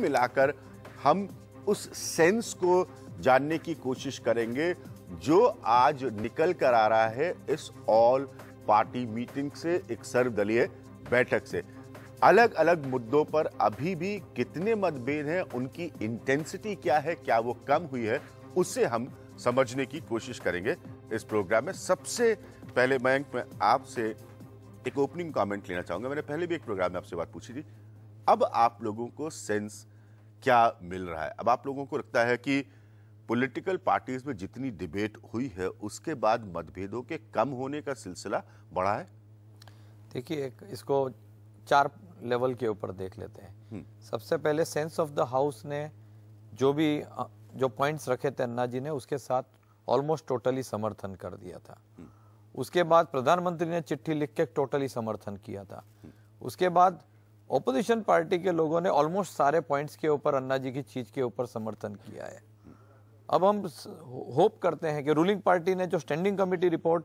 मिलाकर हम उस सेंस को जानने की कोशिश करेंगे जो आज निकल कर आ रहा है इस ऑल पार्टी मीटिंग से एक सर्वदलीय बैठक से अलग अलग मुद्दों पर अभी भी कितने मतभेद हैं उनकी इंटेंसिटी क्या है क्या वो कम हुई है उसे हम समझने की कोशिश करेंगे इस प्रोग्राम में सबसे पहले मयंक मैं आपसे एक ओपनिंग कमेंट लेना चाहूंगा मैंने पहले भी एक प्रोग्राम में आपसे बात पूछी थी अब आप लोगों को सेंस क्या मिल रहा है अब आप लोगों को लगता है कि पॉलिटिकल पार्टीज में जितनी डिबेट हुई है उसके बाद मतभेदों के कम होने का सिलसिला बढ़ा है देखिए एक इसको चार लेवल के ऊपर देख लेते हैं हम्म। सबसे पहले सेंस ऑफ द हाउस ने जो भी जो पॉइंट्स रखे थे अन्ना जी ने उसके साथ ऑलमोस्ट टोटली समर्थन कर दिया था हम्म। उसके बाद प्रधानमंत्री ने चिट्ठी लिख के टोटली समर्थन किया था हम्म। उसके बाद ओपोजिशन पार्टी के लोगों ने ऑलमोस्ट सारे पॉइंट्स के ऊपर अन्ना जी की चीज के ऊपर समर्थन किया है अब हम होप करते हैं कि रूलिंग पार्टी ने जो स्टैंडिंग कमेटी रिपोर्ट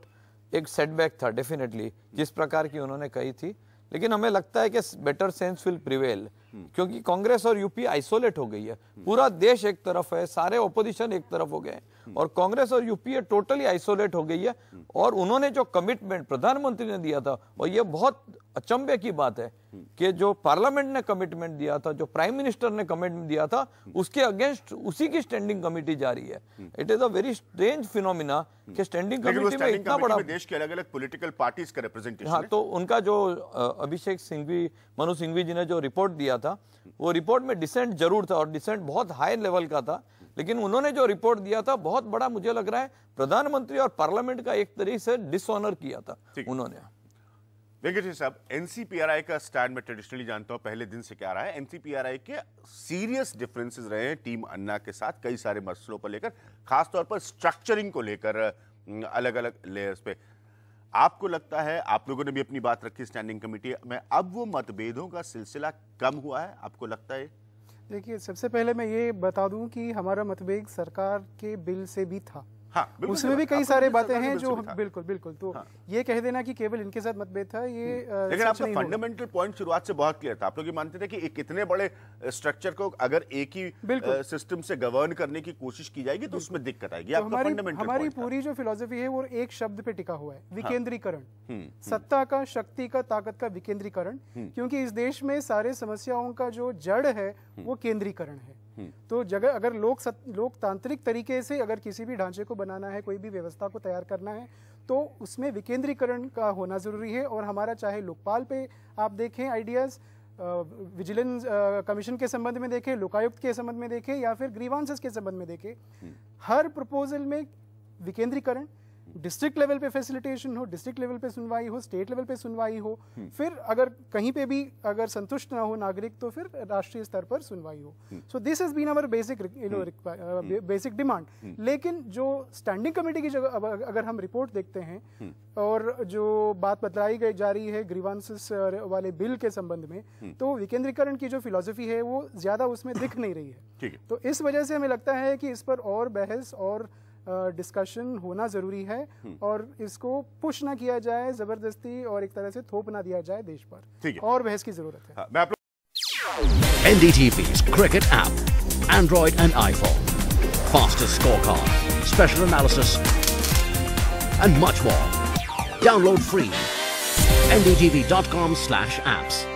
एक सेटबैक था डेफिनेटली जिस प्रकार की उन्होंने कही थी लेकिन हमें लगता है कि बेटर सेंस विल प्रिवेल क्योंकि कांग्रेस और यूपी आइसोलेट हो गई है हम्म। पूरा देश एक तरफ है सारे ओपोजिशन एक तरफ हो गए हैं हम्म। और कांग्रेस और यूपी टोटली आइसोलेट हो गई है हम्म। और उन्होंने जो कमिटमेंट प्रधानमंत्री ने दिया था और ये बहुत अचंभे की बात है कि जो पार्लियामेंट ने कमिटमेंट दिया था जो प्राइम मिनिस्टर ने कमिटमेंट दिया था उसके अगेंस्ट उसी की स्टैंडिंग कमेटी जा रही है it is a very strange phenomena कि स्टैंडिंग कमेटी में इतना बड़ा देश के अलग अलग पॉलिटिकल पार्टीज का रिप्रेजेंटेशन हाँ तो उनका जो अभिषेक सिंघवी मनु सिंघवी जी ने जो रिपोर्ट दिया था वो रिपोर्ट में डिसेंट जरूर था और डिसेंट बहुत हाई लेवल का था लेकिन उन्होंने जो रिपोर्ट दिया था बहुत बड़ा मुझे लग रहा है प्रधानमंत्री और पार्लियामेंट का एक तरीके से डिसऑनर किया था उन्होंने वेंकट जी साहब एनसीपीआरआई का स्टैंड मैं ट्रेडिशनली जानता हूं पहले दिन से क्या रहा है एनसीपीआरआई के सीरियस डिफरेंसेस रहे हैं टीम अन्ना के साथ कई सारे मसलों पर लेकर खासतौर पर स्ट्रक्चरिंग को लेकर अलग अलग लेयर्स पे आपको लगता है आप लोगों ने भी अपनी बात रखी स्टैंडिंग कमेटी में अब वो मतभेदों का सिलसिला कम हुआ है आपको लगता है देखिए सबसे पहले मैं ये बता दूं कि हमारा मतभेद सरकार के बिल से भी था हाँ, उसमें भी कई सारे बातें हैं जो बिल्कुल बिल्कुल तो हाँ। ये कह देना कि केवल इनके साथ मतभेद था ये हम्म। लेकिन आपका फंडामेंटल पॉइंट शुरुआत से बहुत क्लियर था आप लोग ये मानते थे कि कितने बड़े स्ट्रक्चर को अगर एक ही सिस्टम से गवर्न करने की कोशिश की जाएगी तो उसमें दिक्कत आएगी तो हमारी हमारी पूरी जो फिलोसफी है वो एक शब्द पे टिका हुआ है हाँ। विकेंद्रीकरण हम्म, हम्म। सत्ता का शक्ति का ताकत का विकेंद्रीकरण क्योंकि इस देश में सारे समस्याओं का जो जड़ है वो केंद्रीकरण है तो जगह अगर लोक लोकतांत्रिक तरीके से अगर किसी भी ढांचे को बनाना है कोई भी व्यवस्था को तैयार करना है तो उसमें विकेंद्रीकरण का होना ज़रूरी है और हमारा चाहे लोकपाल पे आप देखें आइडियाज़ विजिलेंस कमीशन के संबंध में देखें लोकायुक्त के संबंध में देखें या फिर ग्रीवांसेस के संबंध में देखें हम्म। हर प्रपोजल में विकेंद्रीकरण डिस्ट्रिक्ट लेवल पे फैसिलिटेशन हो डिस्ट्रिक्ट लेवल पे सुनवाई हो स्टेट लेवल पे सुनवाई हो हम्म। फिर अगर कहीं पे भी अगर संतुष्ट ना हो नागरिक तो फिर राष्ट्रीय स्तर पर सुनवाई हो so this is been our basic basic demand लेकिन जो स्टैंडिंग कमेटी की जगह अगर हम रिपोर्ट देखते हैं हम्म। और जो बात बतलाई गई जा रही है ग्रीवांसिस uh, वाले बिल के संबंध में हम्म। तो विकेंद्रीकरण की जो फिलोसफी है वो ज्यादा उसमें दिख नहीं रही है तो इस वजह से हमें लगता है कि इस पर और बहस और डिस्कशन होना जरूरी है हम्म। और इसको पुश ना किया जाए जबरदस्ती और एक तरह से थोप ना दिया जाए देश पर ठीक है और बहस की जरूरत है NDTV cricket app android and iPhone fastest score card special analysis and much more download free dot com slash apps